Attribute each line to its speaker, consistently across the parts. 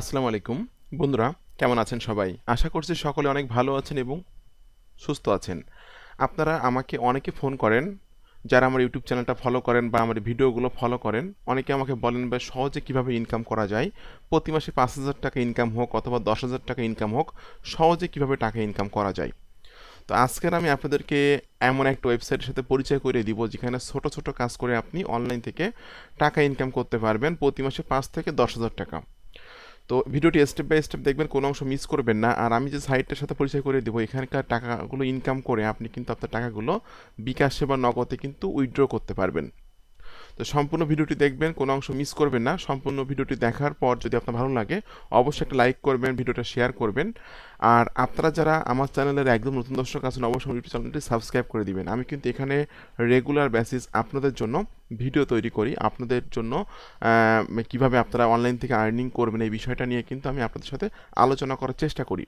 Speaker 1: আসসালামু আলাইকুম বন্ধুরা কেমন আছেন সবাই আশা করছি সকলে অনেক ভালো আছেন এবং সুস্থ আছেন আপনারা আমাকে অনেকে ফোন করেন যারা আমার ইউটিউব চ্যানেলটা ফলো করেন বা আমার ভিডিওগুলো ফলো করেন অনেকে আমাকে বলেন বা সহজে কিভাবে ইনকাম করা যায় প্রতি মাসে পাঁচ হাজার টাকা ইনকাম হোক অথবা দশ হাজার টাকা ইনকাম হোক সহজে কিভাবে টাকা ইনকাম করা যায় তো আজকের আমি আপনাদেরকে এমন একটা ওয়েবসাইটের সাথে পরিচয় করে দিব যেখানে ছোট ছোট কাজ করে আপনি অনলাইন থেকে টাকা ইনকাম করতে পারবেন প্রতি মাসে পাঁচ থেকে দশ হাজার টাকা তো ভিডিওটি স্টেপ বাই স্টেপ দেখবেন কোনো অংশ মিস করবেন না আর আমি যে সাইটটার সাথে পরিচয় করে দেবো এখানকার টাকাগুলো ইনকাম করে আপনি কিন্তু আপনার টাকাগুলো বিকাশে বা নগদে কিন্তু উইথড্র করতে পারবেন তো সম্পূর্ণ ভিডিওটি দেখবেন কোনো অংশ মিস করবেন না সম্পূর্ণ ভিডিওটি দেখার পর যদি আপনার ভালো লাগে অবশ্যই একটা লাইক করবেন ভিডিওটা শেয়ার করবেন আর আপনারা যারা আমার চ্যানেলের একদম নতুন দর্শক আছেন অবশ্যই ইউটিউব চ্যানেলটি সাবস্ক্রাইব করে দিবেন আমি কিন্তু এখানে রেগুলার বেসিস আপনাদের জন্য ভিডিও তৈরি করি আপনাদের জন্য কিভাবে আপনারা অনলাইন থেকে আর্নিং করবেন এই বিষয়টা নিয়ে কিন্তু আমি আপনাদের সাথে আলোচনা করার চেষ্টা করি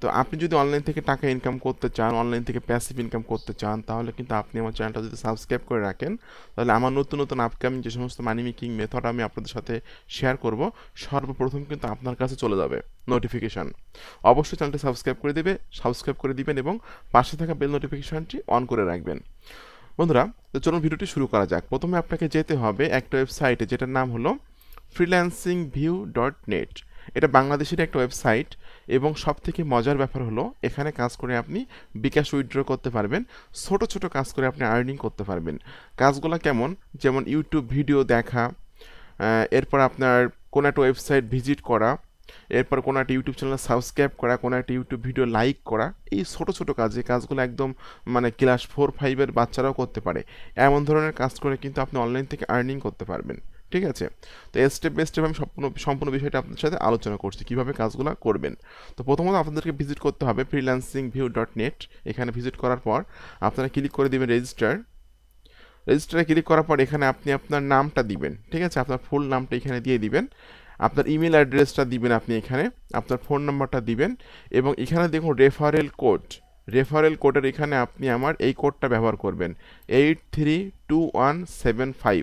Speaker 1: তো আপনি যদি অনলাইন থেকে টাকা ইনকাম করতে চান অনলাইন থেকে প্যাসিভ ইনকাম করতে চান তাহলে কিন্তু আপনি আমার চ্যানেলটা যদি সাবস্ক্রাইব করে রাখেন তাহলে আমার নতুন নতুন আপকামিং যে সমস্ত মানি মেকিং মেথড আমি আপনাদের সাথে শেয়ার করব সর্বপ্রথম কিন্তু আপনার কাছে চলে যাবে নোটিফিকেশান অবশ্যই চ্যানেলটি সাবস্ক্রাইব করে দেবে সাবস্ক্রাইব করে দিবেন এবং পাশে থাকা বেল নোটিফিকেশানটি অন করে রাখবেন বন্ধুরা তো চলুন ভিডিওটি শুরু করা যাক প্রথমে আপনাকে যেতে হবে একটা ওয়েবসাইটে যেটার নাম হলো ফ্রিল্যান্সিং ভিউ ডট নেট এটা বাংলাদেশের একটা ওয়েবসাইট এবং সব থেকে মজার ব্যাপার হলো এখানে কাজ করে আপনি বিকাশ উইথড্র করতে পারবেন ছোট ছোট কাজ করে আপনি আর্নিং করতে পারবেন কাজগুলো কেমন যেমন ইউটিউব ভিডিও দেখা এরপর আপনার কোনো একটা ওয়েবসাইট ভিজিট করা এরপর কোনো একটা ইউটিউব চ্যানেল সাবস্ক্রাইব করা কোনো একটা ইউটিউব ভিডিও লাইক করা এই ছোটো ছোটো কাজ এই কাজগুলো একদম মানে ক্লাস ফোর ফাইভের বাচ্চারাও করতে পারে এমন ধরনের কাজ করে কিন্তু আপনি অনলাইন থেকে আর্নিং করতে পারবেন ঠিক আছে তো স্টেপ বাই স্টেপ আমি সম্পূর্ণ সম্পূর্ণ বিষয়টা আপনার সাথে আলোচনা করছি কীভাবে কাজগুলো করবেন তো প্রথমত আপনাদেরকে ভিজিট করতে হবে ফ্রিল্যান্সিং ভিউ ডট নেট এখানে ভিজিট করার পর আপনারা ক্লিক করে দেবেন রেজিস্টার রেজিস্টারে ক্লিক করার পর এখানে আপনি আপনার নামটা দিবেন ঠিক আছে আপনার ফুল নামটা এখানে দিয়ে দিবেন আপনার ইমেল অ্যাড্রেসটা দিবেন আপনি এখানে আপনার ফোন নাম্বারটা দিবেন এবং এখানে দেখুন রেফারেল কোড রেফারেল কোডের এখানে আপনি আমার এই কোডটা ব্যবহার করবেন eight three two one seven five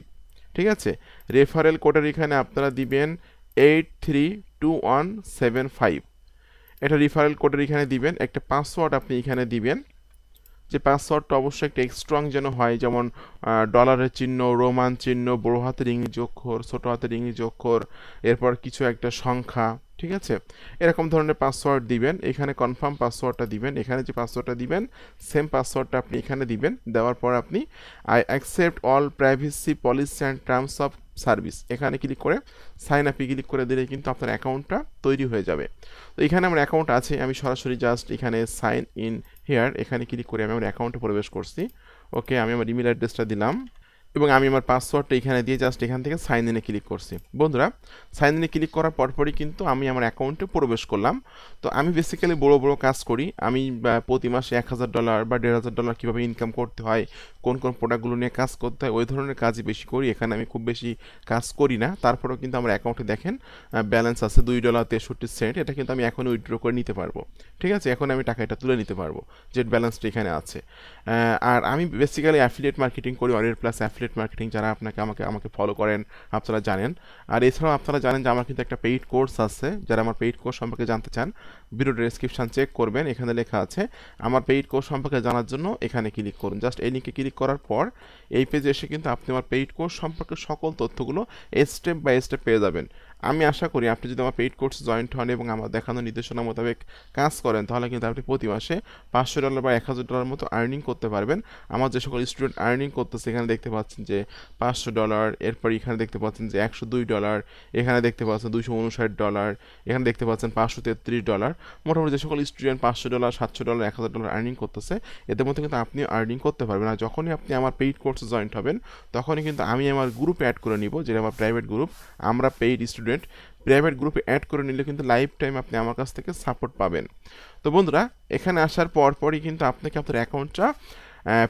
Speaker 1: ঠিক আছে রেফারেল কোডের এখানে আপনারা দিবেন eight three two one seven five এটা রেফারেল কোডের এখানে দিবেন একটা পাসওয়ার্ড আপনি এখানে দিবেন যে পাসওয়ার্ডটা অবশ্যই একটা স্ট্রং যেন হয় যেমন ডলারের চিহ্ন রোমান চিহ্ন বড় হাতের ইংরেজি অক্ষর ছোটো হাতের ইংরেজি অক্ষর এরপর কিছু একটা সংখ্যা ঠিক আছে এরকম ধরনের পাসওয়ার্ড দিবেন এখানে কনফার্ম পাসওয়ার্ডটা দিবেন এখানে যে পাসওয়ার্ডটা দিবেন সেম পাসওয়ার্ডটা আপনি এখানে দিবেন দেওয়ার পর আপনি I accept all privacy policy and terms of service এখানে ক্লিক করে সাইন আপে ক্লিক করে দিলে কিন্তু আপনার অ্যাকাউন্টটা তৈরি হয়ে যাবে তো এখানে আমার অ্যাকাউন্ট আছে আমি সরাসরি জাস্ট এখানে সাইন ইন হেয়ার এখানে ক্লিক করে আমি আমার অ্যাকাউন্টে প্রবেশ করছি ওকে আমি আমার ইমেল অ্যাড্রেসটা দিলাম এবং আমি আমার পাসওয়ার্ডটা এখানে দিয়ে জাস্ট এখান থেকে সাইন ইনে ক্লিক করছি বন্ধুরা সাইন ইনে ক্লিক করার পরপরই কিন্তু আমি আমার অ্যাকাউন্টে প্রবেশ করলাম তো আমি বেসিক্যালি বড় বড় কাজ করি আমি প্রতি মাসে এক হাজার ডলার বা দেড় হাজার ডলার কীভাবে ইনকাম করতে হয় কোন কোন প্রোডাক্টগুলো নিয়ে কাজ করতে হয় ওই ধরনের কাজই বেশি করি এখানে আমি খুব বেশি কাজ করি না তারপরেও কিন্তু আমার অ্যাকাউন্টে দেখেন ব্যালেন্স আছে দুই ডলার তেষট্টি সেন্ট এটা কিন্তু আমি এখন উইথড্র করে নিতে পারবো ঠিক আছে এখন আমি টাকা এটা তুলে নিতে পারবো যে ব্যালেন্সটা এখানে আছে আর আমি বেসিক্যালি অ্যাফিলিয়েট মার্কেটিং করি অরিয়ার প্লাস অ্যাফিলেট মার্কেটিং যারা আপনাকে আমাকে আমাকে ফলো করেন আপনারা জানেন আর এছাড়াও আপনারা জানেন যে আমার কিন্তু একটা পেইড কোর্স আছে যারা আমার পেইড কোর্স সম্পর্কে জানতে চান ভিডিও ডিসক্রিপশান চেক করবেন এখানে লেখা আছে আমার পেইড কোর্স সম্পর্কে জানার জন্য এখানে ক্লিক করুন জাস্ট এই লিঙ্কে ক্লিক করার পর এই পেজে এসে কিন্তু আপনি আমার পেইড কোর্স সম্পর্কে সকল তথ্যগুলো স্টেপ বাই স্টেপ পেয়ে যাবেন আমি আশা করি আপনি যদি আমার পেইড কোর্স জয়েন্ট হন এবং আমার দেখানো নির্দেশনা মোতাবেক কাজ করেন তাহলে কিন্তু আপনি প্রতি মাসে পাঁচশো ডলার বা এক হাজার ডলার মতো আর্নিং করতে পারবেন আমার যে সকল স্টুডেন্ট আর্নিং করতেছে এখানে দেখতে পাচ্ছেন যে পাঁচশো ডলার এরপর এখানে দেখতে পাচ্ছেন যে একশো দুই ডলার এখানে দেখতে পাচ্ছেন দুশো উনষাট ডলার এখানে দেখতে পাচ্ছেন পাঁচশো তেত্রিশ ডলার মোটামুটি যে সকল স্টুডেন্ট পাঁচশো ডলার সাতশো ডলার এক হাজার ডলার আর্নিং করতেছে এদের মধ্যে কিন্তু আপনি আর্নিং করতে পারবেন আর যখনই আপনি আমার পেইড কোর্সে জয়েন্ট হবেন তখনই কিন্তু আমি আমার গ্রুপ অ্যাড করে নিব যেটা আমার প্রাইভেট গ্রুপ আমরা পেইড স্টুডেন্ট স্টুডেন্ট প্রাইভেট গ্রুপে অ্যাড করে নিলে কিন্তু লাইফ টাইম আপনি আমার কাছ থেকে সাপোর্ট পাবেন তো বন্ধুরা এখানে আসার পর পরই কিন্তু আপনাকে আপনার অ্যাকাউন্টটা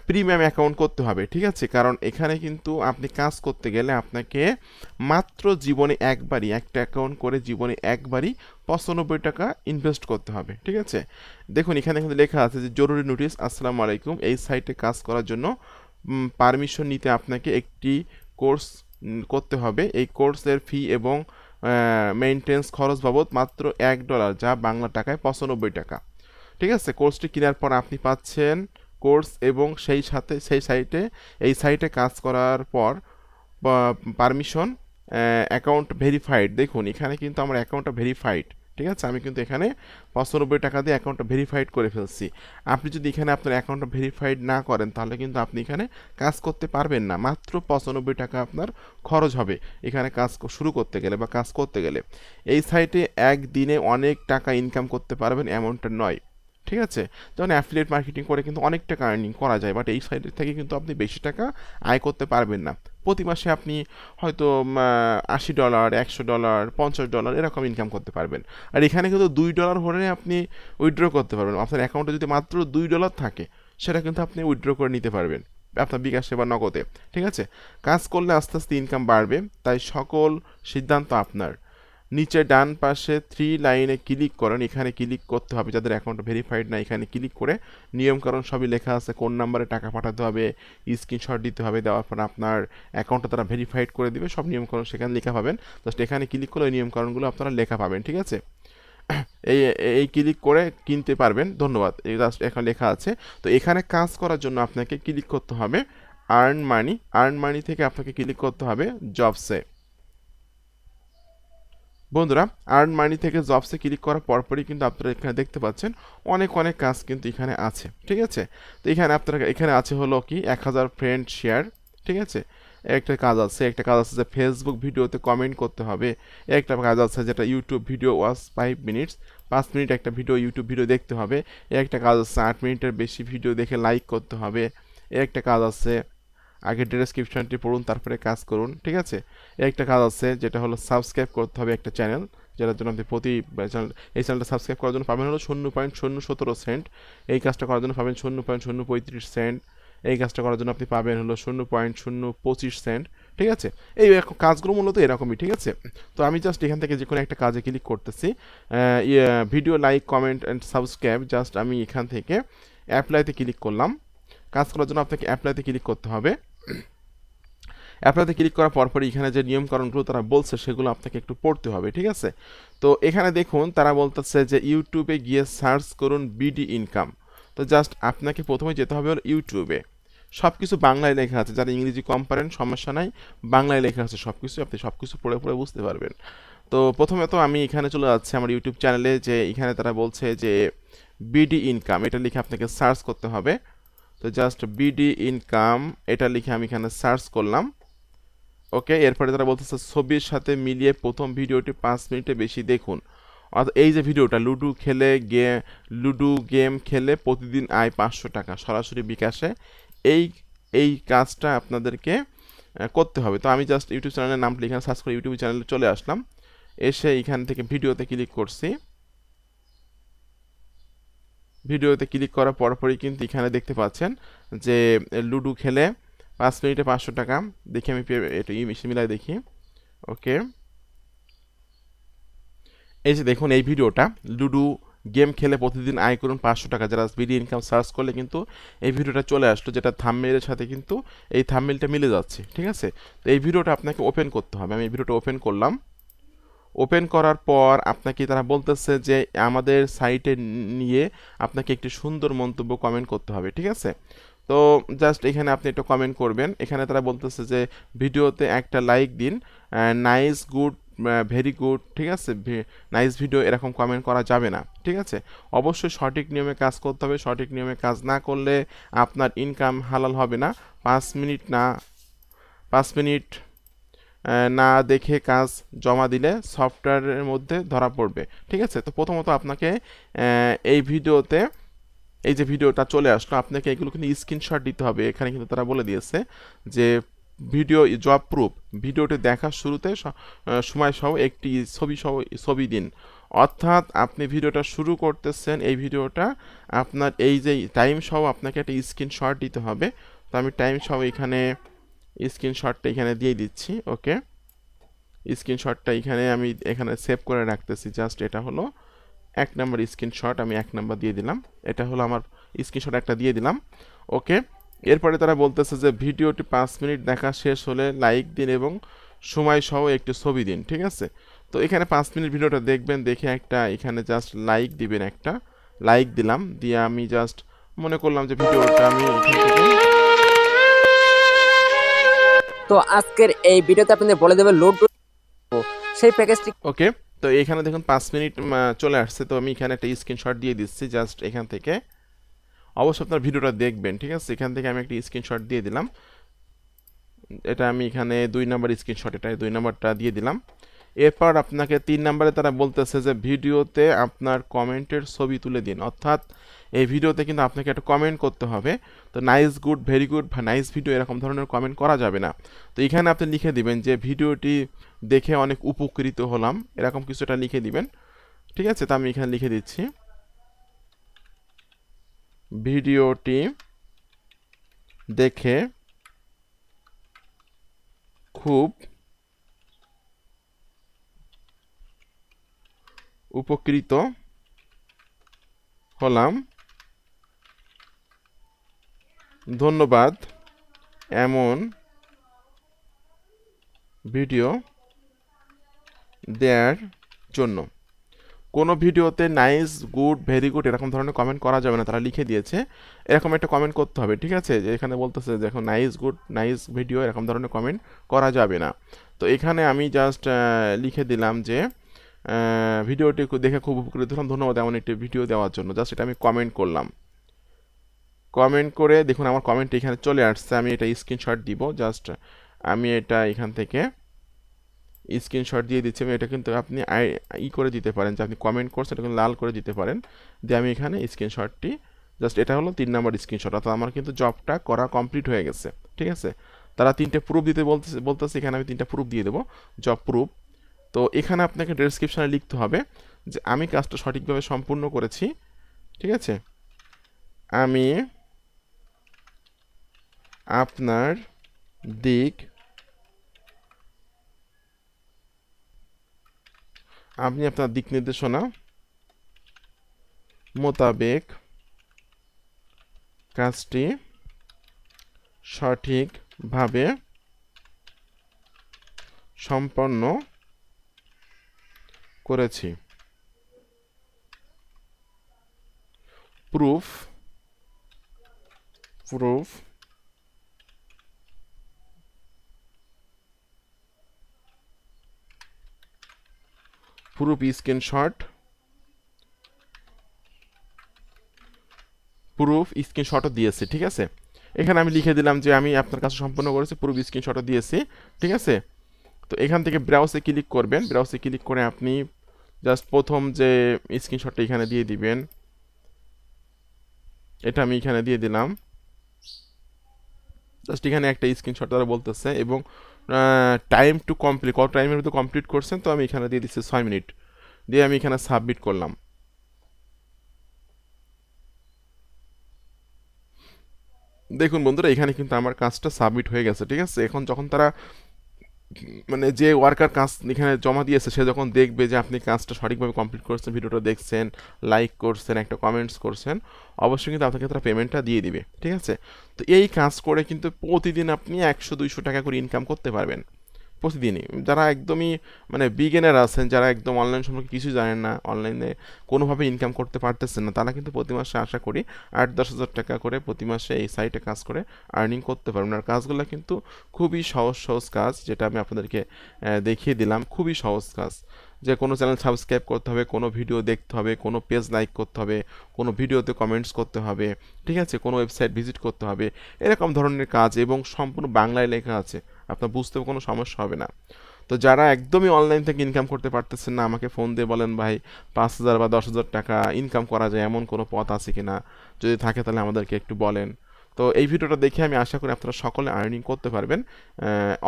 Speaker 1: প্রিমিয়াম অ্যাকাউন্ট করতে হবে ঠিক আছে কারণ এখানে কিন্তু আপনি কাজ করতে গেলে আপনাকে মাত্র জীবনে একবারই একটা অ্যাকাউন্ট করে জীবনে একবারই পঁচানব্বই টাকা ইনভেস্ট করতে হবে ঠিক আছে দেখুন এখানে কিন্তু লেখা আছে যে জরুরি নোটিশ আসসালামু আলাইকুম এই সাইটে কাজ করার জন্য পারমিশন নিতে আপনাকে একটি কোর্স করতে হবে এই কোর্সের ফি এবং মেনটেন্স খরচ বাবদ মাত্র এক ডলার যা বাংলা টাকায় পঁচানব্বই টাকা ঠিক আছে কোর্সটি কেনার পর আপনি পাচ্ছেন কোর্স এবং সেই সাথে সেই সাইটে এই সাইটে কাজ করার পর পারমিশন অ্যাকাউন্ট ভেরিফাইড দেখুন এখানে কিন্তু আমার অ্যাকাউন্টটা ভেরিফাইড ঠিক আছে আমি কিন্তু এখানে পঁচানব্বই টাকা দিয়ে অ্যাকাউন্টটা ভেরিফাইড করে ফেলছি আপনি যদি এখানে আপনার অ্যাকাউন্টটা ভেরিফাইড না করেন তাহলে কিন্তু আপনি এখানে কাজ করতে পারবেন না মাত্র পঁচানব্বই টাকা আপনার খরচ হবে এখানে কাজ শুরু করতে গেলে বা কাজ করতে গেলে এই সাইটে একদিনে অনেক টাকা ইনকাম করতে পারবেন এমনটা নয় ঠিক আছে যেমন অ্যাফিলিয়েট মার্কেটিং করে কিন্তু অনেক টাকা আর্নিং করা যায় বাট এই সাইড থেকে কিন্তু আপনি বেশি টাকা আয় করতে পারবেন না প্রতি মাসে আপনি হয়তো আশি ডলার একশো ডলার পঞ্চাশ ডলার এরকম ইনকাম করতে পারবেন আর এখানে কিন্তু দুই ডলার হলে আপনি উইথড্র করতে পারবেন আপনার অ্যাকাউন্টে যদি মাত্র দুই ডলার থাকে সেটা কিন্তু আপনি উইথড্র করে নিতে পারবেন আপনার বিকাশে বা নগদে ঠিক আছে কাজ করলে আস্তে আস্তে ইনকাম বাড়বে তাই সকল সিদ্ধান্ত আপনার নিচে ডান পাশে থ্রি লাইনে ক্লিক করেন এখানে ক্লিক করতে হবে যাদের অ্যাকাউন্ট ভেরিফাইড না এখানে ক্লিক করে নিয়মকরণ সবই লেখা আছে কোন নাম্বারে টাকা পাঠাতে হবে স্ক্রিনশট দিতে হবে দেওয়ার পর আপনার অ্যাকাউন্টটা তারা ভেরিফাইড করে দেবে সব নিয়মকরণ সেখানে লেখা পাবেন জাস্ট এখানে ক্লিক করলে ওই নিয়মকরণগুলো আপনারা লেখা পাবেন ঠিক আছে এই এই ক্লিক করে কিনতে পারবেন ধন্যবাদ এই জাস্ট এখন লেখা আছে তো এখানে কাজ করার জন্য আপনাকে ক্লিক করতে হবে আর্ন মানি আর্ন মানি থেকে আপনাকে ক্লিক করতে হবে জবসে বন্ধুরা আর্ন মানি থেকে জবসে ক্লিক করার পরপরই কিন্তু আপনারা এখানে দেখতে পাচ্ছেন অনেক অনেক কাজ কিন্তু এখানে আছে ঠিক আছে তো এখানে আপনারা এখানে আছে হলো কি এক হাজার ফ্রেন্ড শেয়ার ঠিক আছে একটা কাজ আছে একটা কাজ আছে যে ফেসবুক ভিডিওতে কমেন্ট করতে হবে একটা কাজ আছে যেটা YouTube video was five minutes পাঁচ মিনিট একটা ভিডিও ইউটিউব ভিডিও দেখতে হবে একটা কাজ আছে আট মিনিটের বেশি ভিডিও দেখে লাইক করতে হবে একটা কাজ আছে আগে ডেসক্রিপশনটি পড়ুন তারপরে কাজ করুন ঠিক আছে একটা কাজ আছে যেটা হলো সাবস্ক্রাইব করতে হবে একটা চ্যানেল যেটার জন্য আপনি প্রতি চ্যানেল এই চ্যানেলটা সাবস্ক্রাইব করার জন্য পাবেন হলো শূন্য পয়েন্ট শূন্য সতেরো সেন্ট এই কাজটা করার জন্য পাবেন শূন্য পয়েন্ট শূন্য পঁয়ত্রিশ সেন্ট এই কাজটা করার জন্য আপনি পাবেন হলো শূন্য পয়েন্ট শূন্য পঁচিশ সেন্ট ঠিক আছে এই কাজগুলো মূলত এরকমই ঠিক আছে তো আমি জাস্ট এখান থেকে যে কোনো একটা কাজে ক্লিক করতেছি video like comment and subscribe just আমি এখান থেকে অ্যাপ্লাইতে ক্লিক করলাম কাজ করার জন্য আপনাকে অ্যাপ্লাইতে ক্লিক করতে হবে অ্যাপ্লাইতে ক্লিক করার পর পরই এখানে যে নিয়মকরণগুলো তারা বলছে সেগুলো আপনাকে একটু পড়তে হবে ঠিক আছে তো এখানে দেখুন তারা বলতেছে যে ইউটিউবে গিয়ে সার্চ করুন বিডি ইনকাম তো জাস্ট আপনাকে প্রথমে যেতে হবে ওর ইউটিউবে সব কিছু বাংলায় লেখা আছে যারা ইংরেজি কম পারেন সমস্যা নাই বাংলায় লেখা আছে সব কিছু আপনি সব কিছু পড়ে পড়ে বুঝতে পারবেন তো প্রথমে তো আমি এখানে চলে যাচ্ছি আমার ইউটিউব চ্যানেলে যে এখানে তারা বলছে যে বিডি ইনকাম এটা লিখে আপনাকে সার্চ করতে হবে তো জাস্ট বিডি ইনকাম এটা লিখে আমি এখানে সার্চ করলাম ওকে এরপরে তারা বলতেছে ছবির সাথে মিলিয়ে প্রথম ভিডিওটি পাঁচ মিনিটে বেশি দেখুন অর্থাৎ এই যে ভিডিওটা লুডু খেলে গে লুডু গেম খেলে প্রতিদিন আয় পাঁচশো টাকা সরাসরি বিকাশে এই এই কাজটা আপনাদেরকে করতে হবে তো আমি জাস্ট ইউটিউব চ্যানেলের নাম লিখে সার্চ করে ইউটিউব চ্যানেলে চলে আসলাম এসে এখান থেকে ভিডিওতে ক্লিক করছি ভিডিওতে ক্লিক করার পরপরই কিন্তু এখানে দেখতে পাচ্ছেন যে লুডু খেলে পাঁচ মিনিটে পাঁচশো টাকা দেখি আমি এটা ই মিলাই দেখি ওকে এই যে দেখুন এই ভিডিওটা লুডু গেম খেলে প্রতিদিন আয় করুন পাঁচশো টাকা যারা বিডি ইনকাম সার্চ করলে কিন্তু এই ভিডিওটা চলে আসলো যেটা থামমেলের সাথে কিন্তু এই থামমেলটা মিলে যাচ্ছে ঠিক আছে তো এই ভিডিওটা আপনাকে ওপেন করতে হবে আমি এই ভিডিওটা ওপেন করলাম ওপেন করার পর আপনাকে তারা বলতেছে যে আমাদের সাইটে নিয়ে আপনাকে একটি সুন্দর মন্তব্য কমেন্ট করতে হবে ঠিক আছে তো জাস্ট এখানে আপনি একটু কমেন্ট করবেন এখানে তারা বলতেছে যে ভিডিওতে একটা লাইক দিন নাইস গুড ভেরি গুড ঠিক আছে নাইস ভিডিও এরকম কমেন্ট করা যাবে না ঠিক আছে অবশ্যই সঠিক নিয়মে কাজ করতে হবে সঠিক নিয়মে কাজ না করলে আপনার ইনকাম হালাল হবে না পাঁচ মিনিট না পাঁচ মিনিট না দেখে কাজ জমা দিলে সফটওয়্যারের মধ্যে ধরা পড়বে ঠিক আছে তো প্রথমত আপনাকে এই ভিডিওতে এই যে ভিডিওটা চলে আসলো আপনাকে এগুলো কিন্তু স্ক্রিনশট দিতে হবে এখানে কিন্তু তারা বলে দিয়েছে যে ভিডিও জব প্রুফ ভিডিওটি দেখার শুরুতে সময়সহ একটি ছবি সহ ছবি দিন অর্থাৎ আপনি ভিডিওটা শুরু করতেছেন এই ভিডিওটা আপনার এই যে টাইম সহ আপনাকে একটা স্ক্রিনশট দিতে হবে তো আমি টাইম সহ এখানে স্ক্রিনশটটা এখানে দিয়ে দিচ্ছি ওকে স্ক্রিনশটটা এখানে আমি এখানে সেভ করে রাখতেছি জাস্ট এটা হলো এক নম্বর স্ক্রিনশট আমি এক নম্বর দিয়ে দিলাম এটা হলো আমার স্ক্রিনশট একটা দিয়ে দিলাম ওকে এরপরে তারা বলতেছে যে ভিডিওটি পাঁচ মিনিট দেখা শেষ হলে লাইক দিন এবং সময় সহ একটি ছবি দিন ঠিক আছে তো এখানে পাঁচ মিনিট ভিডিওটা দেখবেন দেখে একটা এখানে জাস্ট লাইক দিবেন একটা লাইক দিলাম দিয়ে আমি জাস্ট মনে করলাম যে ভিডিওটা আমি তো আজকের এই ভিডিওতে আপনাদের বলে দেবে লোড সেই প্যাকেজটি ওকে তো এখানে দেখুন পাঁচ মিনিট চলে আসছে তো আমি এখানে একটা স্ক্রিনশট দিয়ে দিচ্ছি জাস্ট এখান থেকে অবশ্যই আপনার ভিডিওটা দেখবেন ঠিক আছে এখান থেকে আমি একটা স্ক্রিনশট দিয়ে দিলাম এটা আমি এখানে দুই নাম্বার স্ক্রিনশট এটা দুই নাম্বারটা দিয়ে দিলাম এরপর আপনাকে তিন নম্বরে তারা বলতেছে যে ভিডিওতে আপনার কমেন্টের ছবি তুলে দিন অর্থাৎ এই ভিডিওতে কিন্তু আপনাকে একটা কমেন্ট করতে হবে তো নাইস গুড ভেরি গুড বা নাইস ভিডিও এরকম ধরনের কমেন্ট করা যাবে না তো এখানে আপনি লিখে দিবেন যে ভিডিওটি দেখে অনেক উপকৃত হলাম এরকম কিছুটা লিখে দিবেন ঠিক আছে তা আমি এখানে লিখে দিচ্ছি ভিডিওটি দেখে খুব উপকৃত হলাম ধন্যবাদ এমন ভিডিও দেওয়ার জন্য কোনো ভিডিওতে নাইস গুড ভেরি গুড এরকম ধরনের কমেন্ট করা যাবে না তারা লিখে দিয়েছে এরকম একটা কমেন্ট করতে হবে ঠিক আছে যে এখানে বলতেছে দেখো নাইস গুড নাইস ভিডিও এরকম ধরনের কমেন্ট করা যাবে না তো এখানে আমি জাস্ট লিখে দিলাম যে ভিডিওটি দেখে খুব উপকৃত হলাম ধন্যবাদ এমন একটি ভিডিও দেওয়ার জন্য জাস্ট এটা আমি কমেন্ট করলাম কমেন্ট করে দেখুন আমার কমেন্ট এখানে চলে আসছে আমি এটা স্ক্রিনশট দিব জাস্ট আমি এটা এখান থেকে স্ক্রিনশট দিয়ে দিচ্ছি এবং এটা কিন্তু আপনি ই করে দিতে পারেন যে আপনি কমেন্ট করছেন এটা কিন্তু লাল করে দিতে পারেন দিয়ে আমি এখানে স্ক্রিনশটটি জাস্ট এটা হলো তিন নম্বর স্ক্রিনশট অর্থাৎ আমার কিন্তু জবটা করা কমপ্লিট হয়ে গেছে ঠিক আছে তারা তিনটে প্রুফ দিতে বলতেছে বলতেছে এখানে আমি তিনটা প্রুফ দিয়ে দেবো জব প্রুফ তো এখানে আপনাকে ডেসক্রিপশানে লিখতে হবে যে আমি কাজটা সঠিকভাবে সম্পূর্ণ করেছি ঠিক আছে আমি আপনার দিক আপনি আপনার দিক নির্দেশনা মোতাবেক কাজটি সঠিকভাবে সম্পন্ন করেছি proof proof proof screenshot proof স্ক্রিনশটও দিয়েছি ঠিক আছে এখানে আমি লিখে দিলাম যে আমি আপনার কাছে সম্পূর্ণ করেছি প্রুফ স্ক্রিনশটও দিয়েছি ঠিক আছে তো এখান থেকে ব্রাউসে ক্লিক করবেন ব্রাউসে ক্লিক করে আপনি জাস্ট প্রথম যে স্ক্রিনশটটা এখানে দিয়ে দিবেন এটা আমি এখানে দিয়ে দিলাম জাস্ট এখানে একটা স্ক্রিনশট তারা বলতেছে এবং টাইম টু কমপ্লিট কত টাইমের মধ্যে কমপ্লিট করছেন তো আমি এখানে দিয়ে দিচ্ছি ছয় মিনিট দিয়ে আমি এখানে সাবমিট করলাম দেখুন বন্ধুরা এখানে কিন্তু আমার কাজটা সাবমিট হয়ে গেছে ঠিক আছে এখন যখন তারা মানে যে ওয়ার্কার কাজ এখানে জমা দিয়েছে সে যখন দেখবে যে আপনি কাজটা সঠিকভাবে কমপ্লিট করছেন ভিডিওটা দেখছেন লাইক করছেন একটা কমেন্টস করছেন অবশ্যই কিন্তু আপনাকে তারা পেমেন্টটা দিয়ে দিবে ঠিক আছে তো এই কাজ করে কিন্তু প্রতিদিন আপনি একশো দুইশো টাকা করে ইনকাম করতে পারবেন প্রতিদিনই যারা একদমই মানে বিগেনার আছেন যারা একদম অনলাইন সম্পর্কে কিছু জানেন না অনলাইনে কোনোভাবে ইনকাম করতে পারতেছেন না তারা কিন্তু প্রতি মাসে আশা করি আট দশ হাজার টাকা করে প্রতি মাসে এই সাইটে কাজ করে আর্নিং করতে পারবেন আর কাজগুলো কিন্তু খুবই সহজ সহজ কাজ যেটা আমি আপনাদেরকে দেখিয়ে দিলাম খুবই সহজ কাজ যে কোনো চ্যানেল সাবস্ক্রাইব করতে হবে কোনো ভিডিও দেখতে হবে কোনো পেজ লাইক করতে হবে কোনো ভিডিওতে কমেন্টস করতে হবে ঠিক আছে কোনো ওয়েবসাইট ভিজিট করতে হবে এরকম ধরনের কাজ এবং সম্পূর্ণ বাংলায় লেখা আছে আপনার বুঝতে কোনো সমস্যা হবে না তো যারা একদমই অনলাইন থেকে ইনকাম করতে পারতেছেন না আমাকে ফোন দিয়ে বলেন ভাই পাঁচ হাজার বা দশ হাজার টাকা ইনকাম করা যায় এমন কোনো পথ আছে কি না যদি থাকে তাহলে আমাদেরকে একটু বলেন তো এই ভিডিওটা দেখে আমি আশা করি আপনারা সকলে আর্নিং করতে পারবেন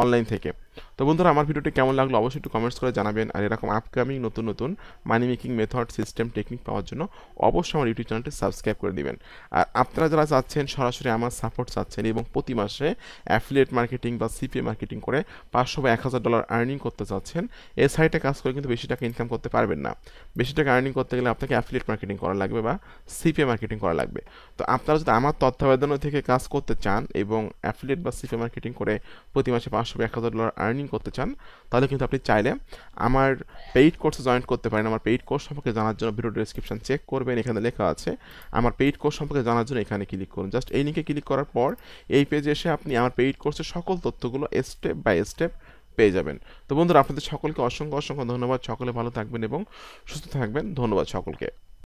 Speaker 1: অনলাইন থেকে তো বন্ধুরা আমার ভিডিওটি কেমন লাগলো অবশ্যই একটু কমেন্টস করে জানাবেন আর এরকম আপকামিং নতুন নতুন money making method system technique পাওয়ার জন্য অবশ্যই আমার ইউটিউব চ্যানেলটি সাবস্ক্রাইব করে দিবেন আর আপনারা যারা চাচ্ছেন সরাসরি আমার সাপোর্ট চাচ্ছেন এবং প্রতি মাসে অ্যাফিলিয়েট মার্কেটিং বা সিপিএ মার্কেটিং করে পাঁচশো বা এক হাজার ডলার আর্নিং করতে চাচ্ছেন এ সাইটে কাজ করে কিন্তু বেশি টাকা ইনকাম করতে পারবেন না বেশি টাকা আর্নিং করতে গেলে আপনাকে অ্যাফিলিয়েট মার্কেটিং করা লাগবে বা সিপিএ মার্কেটিং করা লাগবে তো আপনারা যদি আমার তত্ত্বাবধান থেকে কাজ করতে চান এবং অ্যাফিলিয়েট বা সিপিএ মার্কেটিং করে প্রতি মাসে পাঁচশো বা এক হাজার ডলার আর্নিং করতে চান তাহলে কিন্তু আপনি চাইলে আমার পেইড কোর্সে জয়েন করতে পারেন আমার পেইড কোর্স সম্পর্কে জানার জন্য ভিডিও ডিসক্রিপশান চেক করবেন এখানে লেখা আছে আমার পেইড কোর্স সম্পর্কে জানার জন্য এখানে ক্লিক করুন জাস্ট এই লিঙ্কে ক্লিক করার পর এই পেজে এসে আপনি আমার পেইড কোর্সের সকল তথ্যগুলো স্টেপ বাই স্টেপ পেয়ে যাবেন তো বন্ধুরা আপনাদের সকলকে অসংখ্য অসংখ্য ধন্যবাদ সকলে ভালো থাকবেন এবং সুস্থ থাকবেন ধন্যবাদ সকলকে